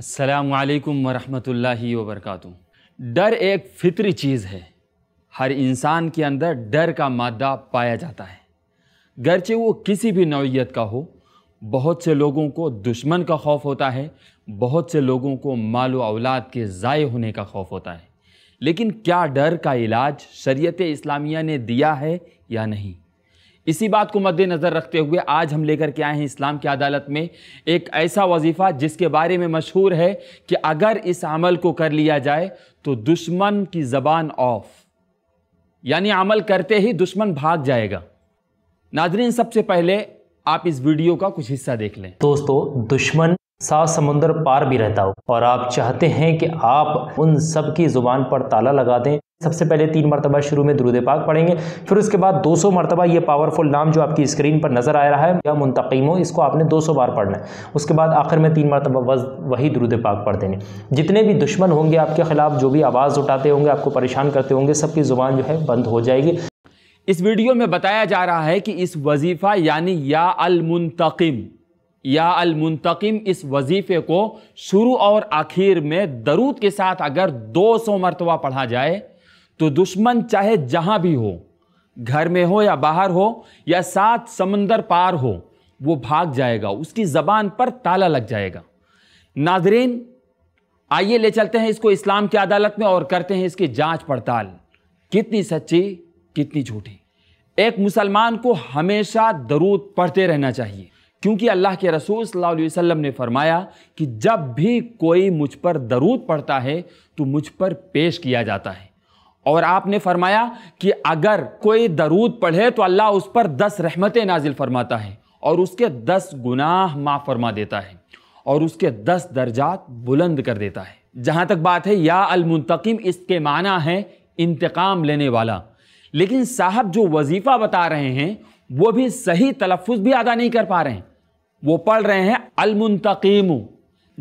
असलकम वरहमतुल्लाहि वबरकू डर एक फितरी चीज़ है हर इंसान के अंदर डर का मादा पाया जाता है गरचे वो किसी भी नौीयत का हो बहुत से लोगों को दुश्मन का खौफ होता है बहुत से लोगों को माल अवलाद के ज़ाय होने का खौफ होता है लेकिन क्या डर का इलाज शरीत इस्लामिया ने दिया है या नहीं इसी बात को मद्देनज़र रखते हुए आज हम लेकर के आए हैं इस्लाम की अदालत में एक ऐसा वजीफ़ा जिसके बारे में मशहूर है कि अगर इस अमल को कर लिया जाए तो दुश्मन की ज़बान ऑफ यानी अमल करते ही दुश्मन भाग जाएगा नाजरीन सबसे पहले आप इस वीडियो का कुछ हिस्सा देख लें दोस्तों दुश्मन सात समुंदर पार भी रहता हो और आप चाहते हैं कि आप उन सब की ज़ुबान पर ताला लगा दें सबसे पहले तीन मरतबा शुरू में दुरुदे पाक पढ़ेंगे फिर उसके बाद 200 मरतबा ये पावरफुल नाम जो आपकी स्क्रीन पर नज़र आ रहा है या हो इसको आपने 200 बार पढ़ना है उसके बाद आखिर में तीन मरतबा वज वही दुरुद पाक पढ़ देने जितने भी दुश्मन होंगे आपके ख़िलाफ़ जो भी आवाज़ उठाते होंगे आपको परेशान करते होंगे सबकी ज़ुबान जो है बंद हो जाएगी इस वीडियो में बताया जा रहा है कि इस वजीफ़ा यानी या अलमुंतम या अलमुंतकिम इस वजीफ़े को शुरू और आखिर में दरूद के साथ अगर सौ मरतबा पढ़ा जाए तो दुश्मन चाहे जहाँ भी हो घर में हो या बाहर हो या सात समंदर पार हो वो भाग जाएगा उसकी ज़बान पर ताला लग जाएगा नाजरीन आइए ले चलते हैं इसको इस्लाम की अदालत में और करते हैं इसकी जांच पड़ताल कितनी सच्ची कितनी झूठी एक मुसलमान को हमेशा दरूद पढ़ते रहना चाहिए क्योंकि अल्लाह के रसूल सल्लल्लाहु अलैहि वसल्लम ने फरमाया कि जब भी कोई मुझ पर दरूद पढ़ता है तो मुझ पर पेश किया जाता है और आपने फरमाया कि अगर कोई दरूद पढ़े तो अल्लाह उस पर दस रहमतें नाजिल फरमाता है और उसके दस गुनाह माफ़ फरमा देता है और उसके दस दर्जात बुलंद कर देता है जहाँ तक बात है या अलमुंतकीम इसके माना है इंतकाम लेने वाला लेकिन साहब जो वजीफ़ा बता रहे हैं वो भी सही तलफ़ भी अदा नहीं कर पा रहे हैं वो पढ़ रहे हैं अलमुंतकीम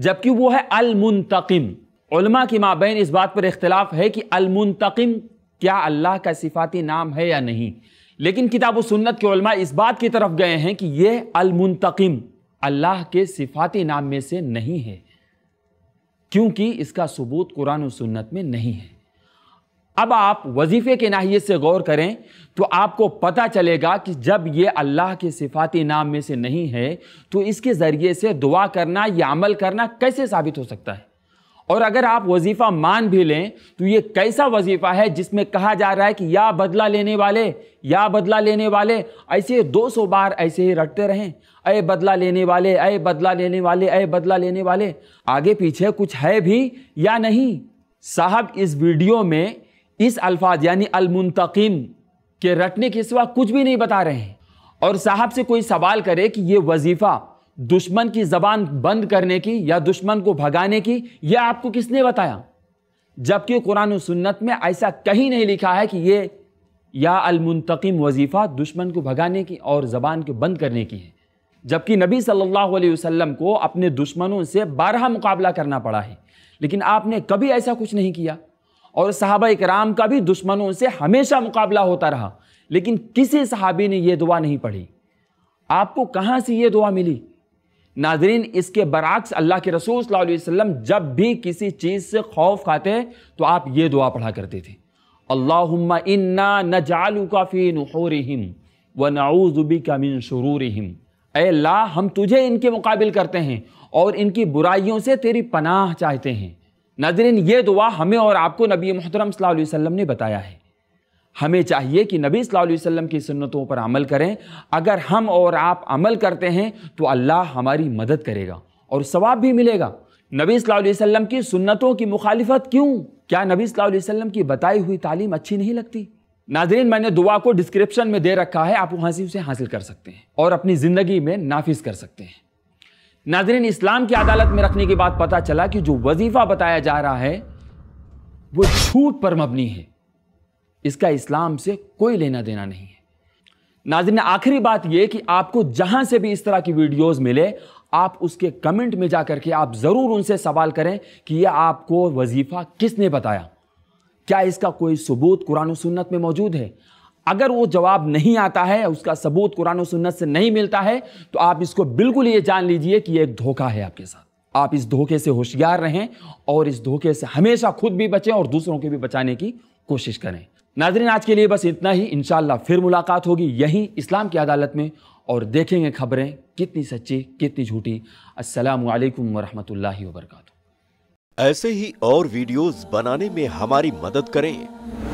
जबकि वो है अलमुंतकीम उलमा की माबेन इस बात पर इख्तलाफ है कि अलमुंतकिम क्या अल्लाह का सिफाती नाम है या नहीं लेकिन किताब सुन्नत के उलमा इस बात की तरफ गए हैं कि यह अलमुंतकिम अल्लाह के सिफाती नाम में से नहीं है क्योंकि इसका सबूत कुरान और सुन्नत में नहीं है अब आप वजीफ़े के नाहिए से गौर करें तो आपको पता चलेगा कि जब ये अल्लाह के सिफाती नाम में से नहीं है तो इसके ज़रिए से दुआ करना या अमल करना कैसे साबित हो सकता है और अगर आप वजीफ़ा मान भी लें तो ये कैसा वजीफ़ा है जिसमें कहा जा रहा है कि या बदला लेने वाले या बदला लेने वाले ऐसे 200 बार ऐसे ही रटते रहें अय बदला लेने वाले अय बदला लेने वाले अय बदला लेने वाले आगे पीछे कुछ है भी या नहीं साहब इस वीडियो में इस अल्फाज यानी अलमुंतकीम के रटने के सिवा कुछ भी नहीं बता रहे हैं और साहब से कोई सवाल करे कि ये वजीफ़ा दुश्मन की जबान बंद करने की या दुश्मन को भगाने की यह आपको किसने बताया जबकि कुरान सुन्नत में ऐसा कहीं नहीं लिखा है कि ये या अलमुंतकीम वजीफ़ा दुश्मन को भगाने की और ज़बान को बंद करने की है जबकि नबी सल्लल्लाहु अलैहि वसल्लम को अपने दुश्मनों से बारह मुकाबला करना पड़ा है लेकिन आपने कभी ऐसा कुछ नहीं किया और सहाबा कराम का भी दुश्मनों से हमेशा मुकाबला होता रहा लेकिन किसी सहाबी ने यह दुआ नहीं पढ़ी आपको कहाँ से ये दुआ मिली नाजरीन इसके बरक्स अल्लाह के रसूल वसम जब भी किसी चीज़ से खौफ खाते तो आप ये दुआ पढ़ा करते थे अल्लाह इन्ना न जालू का फ़ी नहरम व नाऊज़ुबी का मिन रहीम अल्लाह हम तुझे इनके मुकाबिल करते हैं और इनकी बुराइयों से तेरी पनाह चाहते हैं नाजरीन ये दुआ हमें और आपको नबी मुहतरम सल्लल्लाहु अलैहि वसल्लम ने बताया है हमें चाहिए कि नबी वसल्लम की सुन्नतों पर अमल करें अगर हम और आप अमल करते हैं तो अल्लाह हमारी मदद करेगा और सवाब भी मिलेगा नबी वसल्लम की सुन्नतों की मुखालिफत क्यों क्या नबी वसल्लम की बताई हुई तालीम अच्छी नहीं लगती नाजरीन मैंने दुआ को डिस्क्रिप्शन में दे रखा है आप वहाँ से उसे हासिल कर सकते हैं और अपनी ज़िंदगी में नाफिज कर सकते हैं नाजरीन इस्लाम की अदालत में रखने के बाद पता चला कि जो वजीफ़ा बताया जा रहा है वो झूठ पर मबनी है इसका इस्लाम से कोई लेना देना नहीं है नाजिन आखिरी बात यह कि आपको जहां से भी इस तरह की वीडियोस मिले आप उसके कमेंट में जा करके आप ज़रूर उनसे सवाल करें कि यह आपको वजीफ़ा किसने बताया क्या इसका कोई सबूत कुरान सुन्नत में मौजूद है अगर वो जवाब नहीं आता है उसका सबूत कुरान सुन्नत से नहीं मिलता है तो आप इसको बिल्कुल ये जान लीजिए कि ये एक धोखा है आपके साथ आप इस धोखे से होशियार रहें और इस धोखे से हमेशा खुद भी बचें और दूसरों के भी बचाने की कोशिश करें नाजरीन आज के लिए बस इतना ही इन फिर मुलाकात होगी यहीं इस्लाम की अदालत में और देखेंगे खबरें कितनी सच्ची कितनी झूठी असलकम वरहमल वर्का ऐसे ही और वीडियोस बनाने में हमारी मदद करें